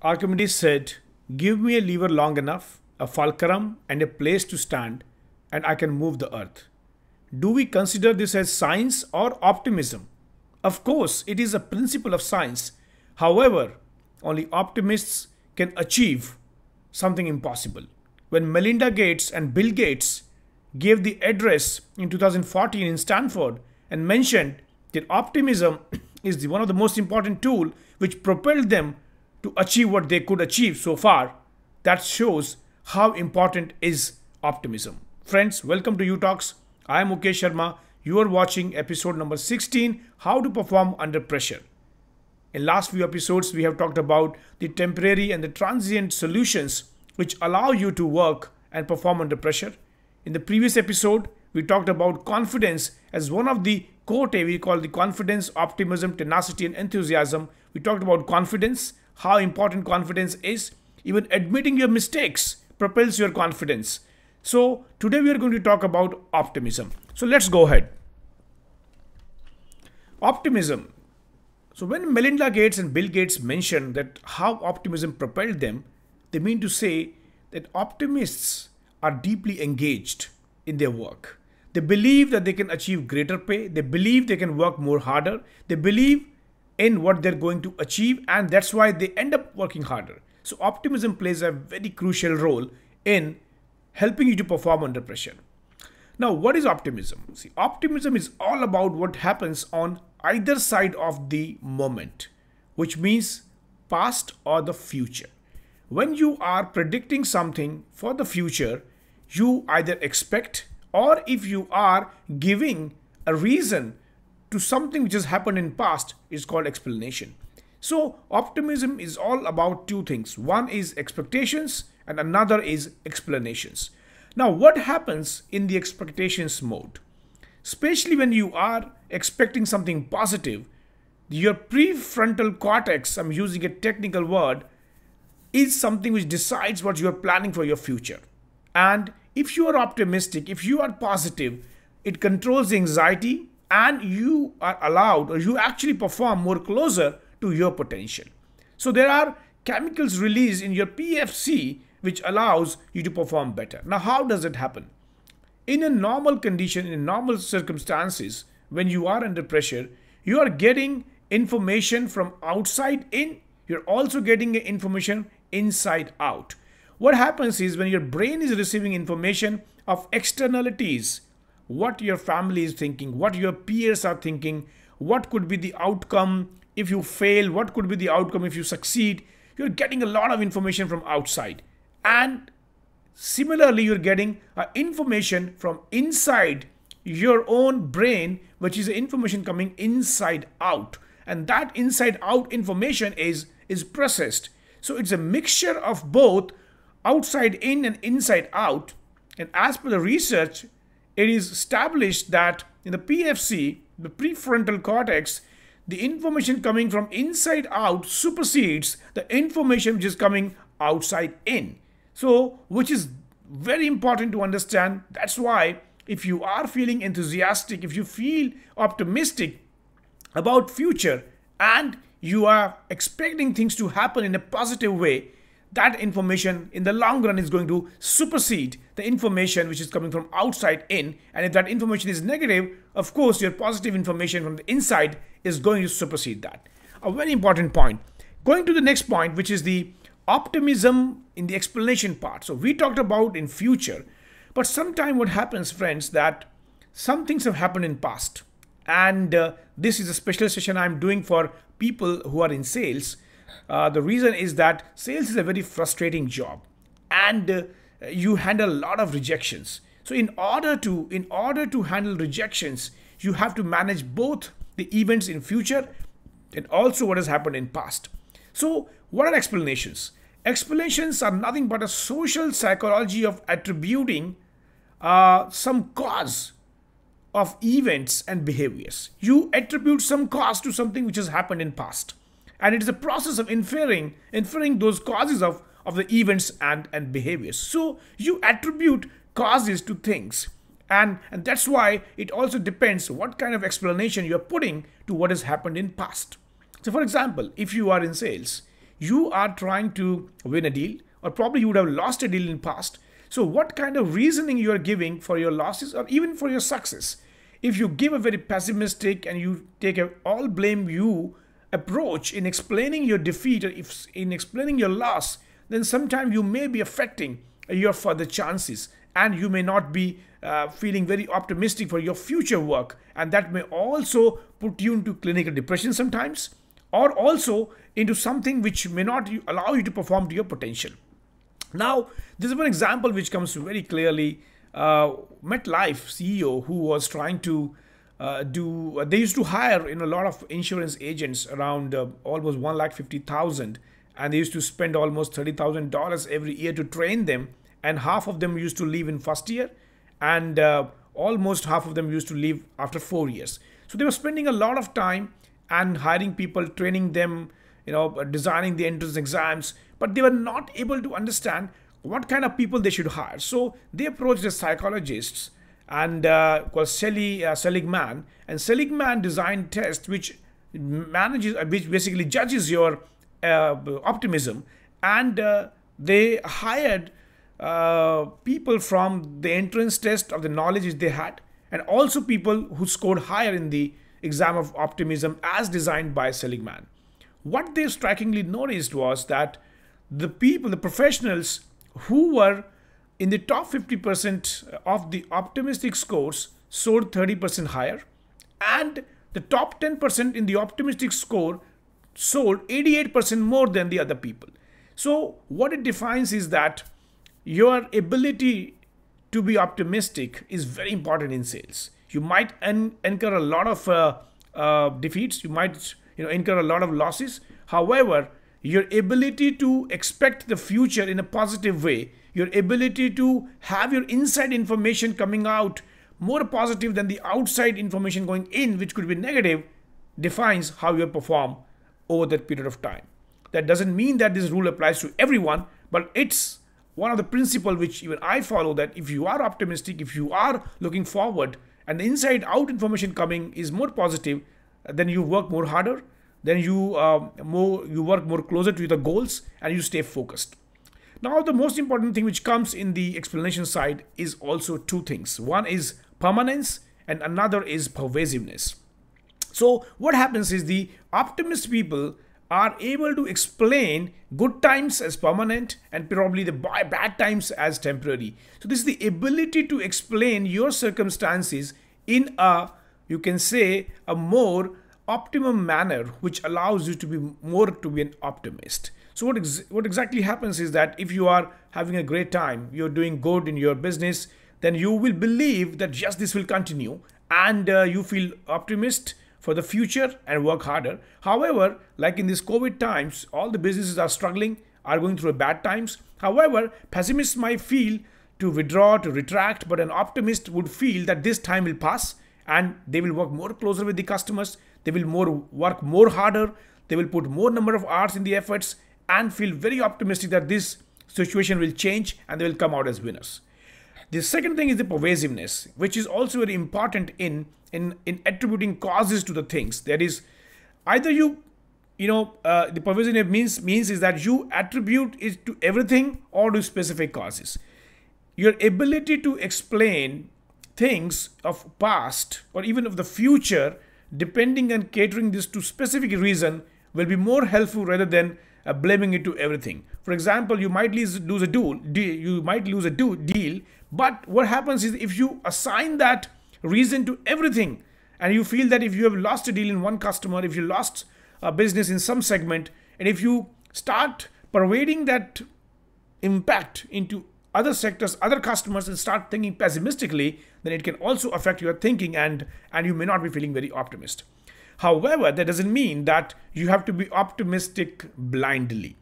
Archimedes said, Give me a lever long enough, a fulcrum, and a place to stand, and I can move the earth. Do we consider this as science or optimism? Of course, it is a principle of science. However, only optimists can achieve something impossible. When Melinda Gates and Bill Gates gave the address in 2014 in Stanford and mentioned that optimism is the, one of the most important tool which propelled them to achieve what they could achieve so far, that shows how important is optimism. Friends, welcome to U Talks. I am Mukesh Sharma. You are watching episode number 16 How to Perform Under Pressure. In last few episodes, we have talked about the temporary and the transient solutions which allow you to work and perform under pressure. In the previous episode, we talked about confidence as one of the core we call the confidence, optimism, tenacity, and enthusiasm. We talked about confidence, how important confidence is. Even admitting your mistakes propels your confidence. So, today we are going to talk about optimism. So, let's go ahead. Optimism. So, when Melinda Gates and Bill Gates mention that how optimism propelled them, they mean to say that optimists are deeply engaged in their work. They believe that they can achieve greater pay. They believe they can work more harder. They believe in what they're going to achieve, and that's why they end up working harder. So, optimism plays a very crucial role in helping you to perform under pressure. Now, what is optimism? See, optimism is all about what happens on either side of the moment, which means past or the future. When you are predicting something for the future, you either expect or if you are giving a reason to something which has happened in past is called explanation. So optimism is all about two things. One is expectations and another is explanations. Now what happens in the expectations mode? Especially when you are expecting something positive, your prefrontal cortex, I'm using a technical word, is something which decides what you are planning for your future. And if you are optimistic, if you are positive, it controls anxiety, and you are allowed or you actually perform more closer to your potential. So there are chemicals released in your PFC which allows you to perform better. Now how does it happen? In a normal condition, in normal circumstances, when you are under pressure, you are getting information from outside in, you're also getting information inside out. What happens is when your brain is receiving information of externalities, what your family is thinking, what your peers are thinking, what could be the outcome if you fail, what could be the outcome if you succeed. You're getting a lot of information from outside. And similarly, you're getting uh, information from inside your own brain, which is information coming inside out. And that inside out information is, is processed. So it's a mixture of both outside in and inside out. And as per the research, it is established that in the PFC, the prefrontal cortex, the information coming from inside out supersedes the information which is coming outside in. So, which is very important to understand. That's why if you are feeling enthusiastic, if you feel optimistic about future and you are expecting things to happen in a positive way, that information in the long run is going to supersede the information which is coming from outside in. And if that information is negative, of course, your positive information from the inside is going to supersede that. A very important point. Going to the next point, which is the optimism in the explanation part. So we talked about in future, but sometime what happens, friends, that some things have happened in past. And uh, this is a special session I'm doing for people who are in sales uh, the reason is that sales is a very frustrating job and uh, you handle a lot of rejections. So in order to in order to handle rejections, you have to manage both the events in future and also what has happened in past. So what are explanations? Explanations are nothing but a social psychology of attributing uh, some cause of events and behaviors. You attribute some cause to something which has happened in past and it is a process of inferring inferring those causes of of the events and and behaviors so you attribute causes to things and and that's why it also depends what kind of explanation you're putting to what has happened in past so for example if you are in sales you are trying to win a deal or probably you would have lost a deal in past so what kind of reasoning you are giving for your losses or even for your success if you give a very pessimistic and you take a, all blame you approach in explaining your defeat or if in explaining your loss then sometimes you may be affecting your further chances and you may not be uh, feeling very optimistic for your future work and that may also put you into clinical depression sometimes or also into something which may not allow you to perform to your potential now this is one example which comes very clearly uh, metlife ceo who was trying to uh, do uh, they used to hire you know, a lot of insurance agents around uh, almost fifty thousand, and they used to spend almost $30,000 every year to train them and half of them used to leave in first year and uh, almost half of them used to leave after 4 years so they were spending a lot of time and hiring people training them you know uh, designing the entrance exams but they were not able to understand what kind of people they should hire so they approached the psychologists and uh, called uh, Seligman. And Seligman designed test which manages, uh, which basically judges your uh, optimism. And uh, they hired uh, people from the entrance test of the knowledge they had, and also people who scored higher in the exam of optimism as designed by Seligman. What they strikingly noticed was that the people, the professionals who were in the top 50% uh, of the optimistic scores soared 30% higher, and the top 10% in the optimistic score sold 88% more than the other people. So, what it defines is that your ability to be optimistic is very important in sales. You might incur a lot of uh, uh, defeats, you might you know, incur a lot of losses. However, your ability to expect the future in a positive way your ability to have your inside information coming out more positive than the outside information going in, which could be negative, defines how you perform over that period of time. That doesn't mean that this rule applies to everyone, but it's one of the principles which even I follow that if you are optimistic, if you are looking forward, and the inside out information coming is more positive, then you work more harder, then you uh, more you work more closer to the goals, and you stay focused. Now, the most important thing which comes in the explanation side is also two things. One is permanence and another is pervasiveness. So what happens is the optimist people are able to explain good times as permanent and probably the bad times as temporary. So this is the ability to explain your circumstances in a, you can say, a more optimum manner, which allows you to be more to be an optimist. So what, ex what exactly happens is that if you are having a great time, you're doing good in your business, then you will believe that yes, this will continue and uh, you feel optimist for the future and work harder. However, like in these COVID times, all the businesses are struggling, are going through bad times. However, pessimists might feel to withdraw, to retract, but an optimist would feel that this time will pass and they will work more closer with the customers, they will more work more harder, they will put more number of hours in the efforts and feel very optimistic that this situation will change and they will come out as winners. The second thing is the pervasiveness, which is also very important in in, in attributing causes to the things. That is, either you you know uh, the pervasiveness means means is that you attribute it to everything or to specific causes. Your ability to explain things of past or even of the future, depending on catering this to specific reason, will be more helpful rather than uh, blaming it to everything. For example, you might lose, a deal, you might lose a deal, but what happens is if you assign that reason to everything, and you feel that if you have lost a deal in one customer, if you lost a business in some segment, and if you start pervading that impact into other sectors, other customers, and start thinking pessimistically, then it can also affect your thinking and and you may not be feeling very optimist. However, that doesn't mean that you have to be optimistic blindly.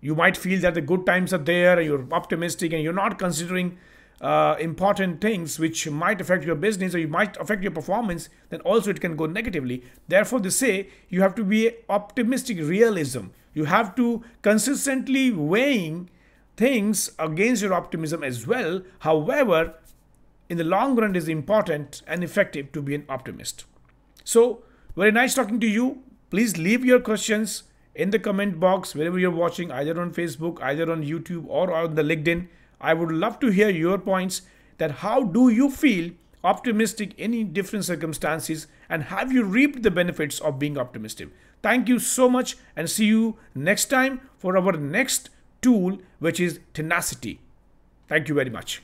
You might feel that the good times are there, and you're optimistic, and you're not considering uh, important things which might affect your business or you might affect your performance, then also it can go negatively. Therefore, they say you have to be optimistic realism. You have to consistently weighing things against your optimism as well. However, in the long run, it is important and effective to be an optimist. So, very nice talking to you. Please leave your questions in the comment box wherever you're watching, either on Facebook, either on YouTube, or on the LinkedIn. I would love to hear your points that how do you feel optimistic in different circumstances and have you reaped the benefits of being optimistic? Thank you so much and see you next time for our next tool, which is tenacity. Thank you very much.